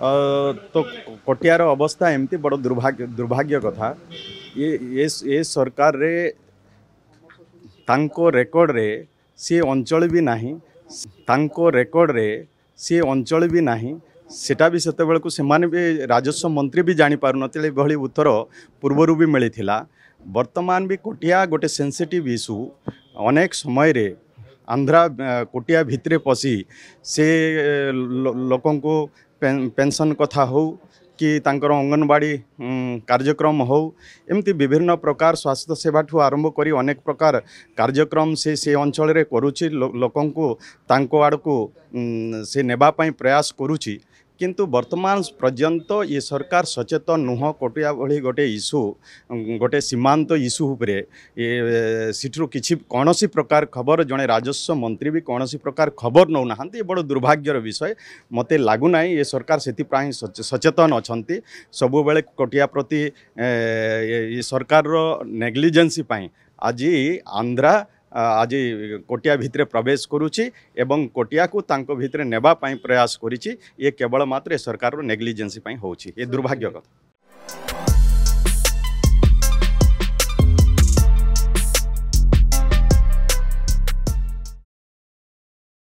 तो କଟିଆର ଅବସ୍ଥା ଏମିତି ବଡ଼ ଦୁର୍ଭାଗ୍ୟ ଦୁର୍ଭାଗ୍ୟ କଥା ଏ ଏ ସରକାରରେ ତାଙ୍କ ରେକର୍ଡ଼ରେ ସିଏ ଅଞ୍ଚଳ ବି ନାହିଁ ତାଙ୍କ ରେକର୍ଡ଼ରେ ସିଏ ଅଞ୍ଚଳ ବି ନାହିଁ ସେଇଟା ବି ସେତେବେଳକୁ ସେମାନେ ବି ରାଜସ୍ୱ ମନ୍ତ୍ରୀ ବି ଜାଣିପାରୁନଥିଲେ ଏଭଳି ଉତ୍ତର ପୂର୍ବରୁ ବି ମିଳିଥିଲା ବର୍ତ୍ତମାନ ବି କୋଟିଆ ଗୋଟେ ସେନ୍ସିଟିଭ୍ ଇସ୍ୟୁ ଅନେକ ସମୟରେ ଆନ୍ଧ୍ରା କୋଟିଆ ଭିତରେ ପଶି ସେ ଲୋକଙ୍କୁ ପେନ୍ସନ୍ କଥା ହେଉ କି ତାଙ୍କର ଅଙ୍ଗନବାଡ଼ି କାର୍ଯ୍ୟକ୍ରମ ହେଉ ଏମିତି ବିଭିନ୍ନ ପ୍ରକାର ସ୍ୱାସ୍ଥ୍ୟ ସେବାଠୁ ଆରମ୍ଭ କରି ଅନେକ ପ୍ରକାର କାର୍ଯ୍ୟକ୍ରମ ସେ ସେ ଅଞ୍ଚଳରେ କରୁଛି ଲୋକଙ୍କୁ ତାଙ୍କ ଆଡ଼କୁ ସେ ନେବା ପାଇଁ ପ୍ରୟାସ କରୁଛି किंतु बर्तमान पर्यंत ए सरकार सचेतन नुह कटिया भिडियो गटे इसु गटे सीमान्त इस्युपेस कमसी प्रकार खबर जन राजस्व मन्त्री कि प्रकार खबर नौना बडो बड़ दुर्भाग्यर विषय मते लाग सचेतन सब बेले कटिया प्रति ए, सरकार र नेग्लिजेन्स पनि आज आन्ध्रा আজি କୋଟିଆ ଭିତରେ ପ୍ରବେଶ କରୁଛି ଏବଂ କୋଟିଆକୁ ତାଙ୍କ ଭିତରେ ନେବା ପାଇଁ ପ୍ରୟାସ କରିଛି ଇଏ କେବଳ ମାତ୍ର ଏ ସରକାରର ନେଗ୍ଲିଜେନ୍ସି ପାଇଁ ହେଉଛି ଏ ଦୁର୍ଭାଗ୍ୟ କଥା